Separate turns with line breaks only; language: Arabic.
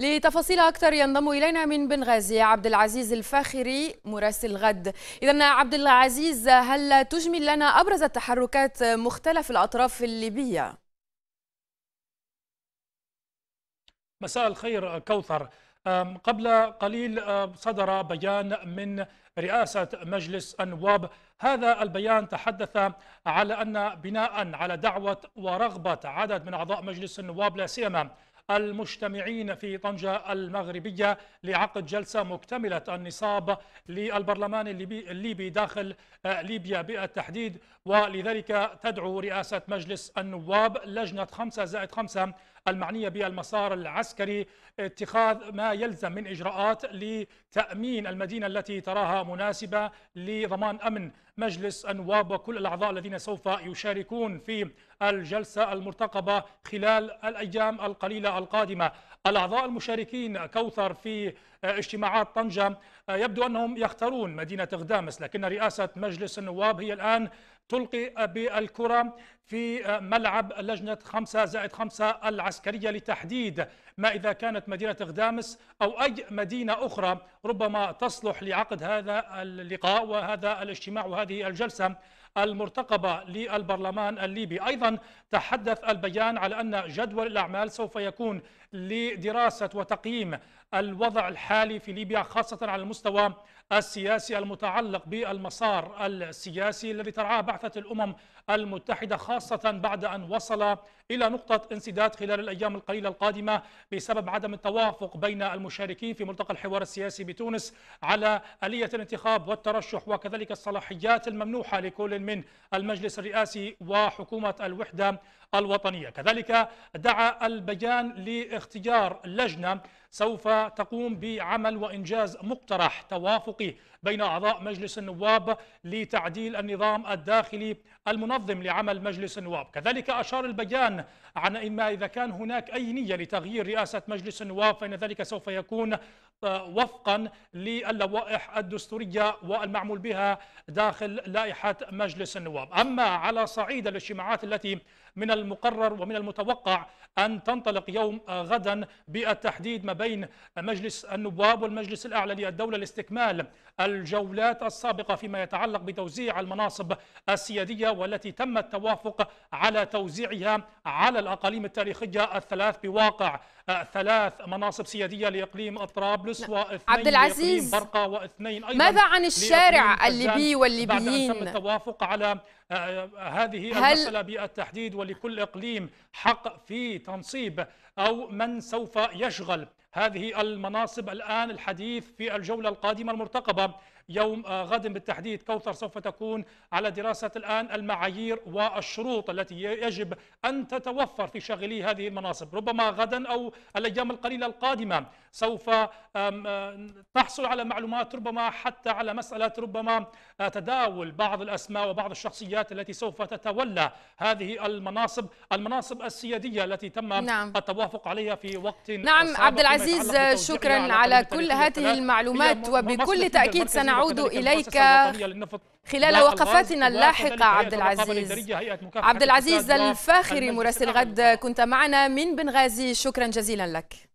لتفاصيل أكثر ينضم إلينا من بنغازي عبد العزيز الفاخري مراسل غد إذا عبد العزيز هل تجمل لنا أبرز التحركات مختلف الأطراف الليبية؟
مساء الخير كوثر قبل قليل صدر بيان من رئاسة مجلس النواب هذا البيان تحدث على أن بناء على دعوة ورغبة عدد من أعضاء مجلس النواب لا سيما المجتمعين في طنجة المغربية لعقد جلسة مكتملة النصاب للبرلمان الليبي داخل آه، ليبيا بالتحديد ولذلك تدعو رئاسة مجلس النواب لجنة 5 زائد 5 المعنية بالمسار العسكري اتخاذ ما يلزم من إجراءات لتأمين المدينة التي تراها مناسبة لضمان أمن مجلس النواب وكل الأعضاء الذين سوف يشاركون في الجلسة المرتقبة خلال الأيام القليلة القادمة الأعضاء المشاركين كوثر في آه، اجتماعات طنجة آه، يبدو أنهم يختارون مدينة غدامس لكن رئاسة مجلس النواب هي الآن تلقي بالكرة في آه، ملعب لجنة 5 زائد 5 العسكرية لتحديد ما إذا كانت مدينة غدامس أو أي مدينة أخرى ربما تصلح لعقد هذا اللقاء وهذا الاجتماع وهذه الجلسة المرتقبة للبرلمان الليبي أيضا تحدث البيان على أن جدول الأعمال سوف يكون لدراسة وتقييم الوضع الحالي في ليبيا خاصة على المستوى السياسي المتعلق بالمسار السياسي الذي ترعاه بعثة الأمم المتحدة خاصة بعد أن وصل إلى نقطة انسداد خلال الأيام القليلة القادمة بسبب عدم التوافق بين المشاركين في ملتقى الحوار السياسي بتونس على آلية الانتخاب والترشح وكذلك الصلاحيات الممنوحة لكل من المجلس الرئاسي وحكومة الوحدة الوطنية كذلك دعا البيان لاختيار لجنة سوف تقوم بعمل وإنجاز مقترح توافقي بين أعضاء مجلس النواب لتعديل النظام الداخلي المنظم لعمل مجلس النواب كذلك أشار البيان عن إما إذا كان هناك أي نية لتغيير رئاسة مجلس النواب فإن ذلك سوف يكون وفقا للوائح الدستورية والمعمول بها داخل لائحة مجلس النواب أما على صعيد الاجتماعات التي من المقرر ومن المتوقع أن تنطلق يوم غدا بالتحديد ما بين مجلس النواب والمجلس الأعلى للدولة لاستكمال الجولات السابقة فيما يتعلق بتوزيع المناصب السيادية والتي تم التوافق على توزيعها على الأقاليم التاريخية الثلاث بواقع آه، ثلاث مناصب سيادية لإقليم الطرابلس قبرص نعم. واثنين عبد العزيز برقة واثنين أيضا ماذا عن الشارع الليبي والليبيين بعد أن تم التوافق على هذه المسألة بالتحديد ولكل إقليم حق في تنصيب أو من سوف يشغل هذه المناصب الآن الحديث في الجولة القادمة المرتقبة يوم آه، غد بالتحديد كوثر سوف تكون على دراسة الآن المعايير والشروط التي يجب أن تتوفر في شغلي هذه المناصب ربما غدا أو الأيام القليلة القادمة سوف تحصل على معلومات ربما حتى على مسألة ربما آه، تداول بعض الأسماء وبعض الشخصيات الشخصيات التي سوف تتولى هذه المناصب المناصب السيادية التي تم نعم. التوافق عليها في وقت نعم عبد العزيز شكرا على, على كل هذه المعلومات وبكل تأكيد سنعود إليك
خلال وقفاتنا اللاحقة عبد العزيز عبد العزيز الفاخري مراسل غد كنت معنا من بنغازي شكرا جزيلا لك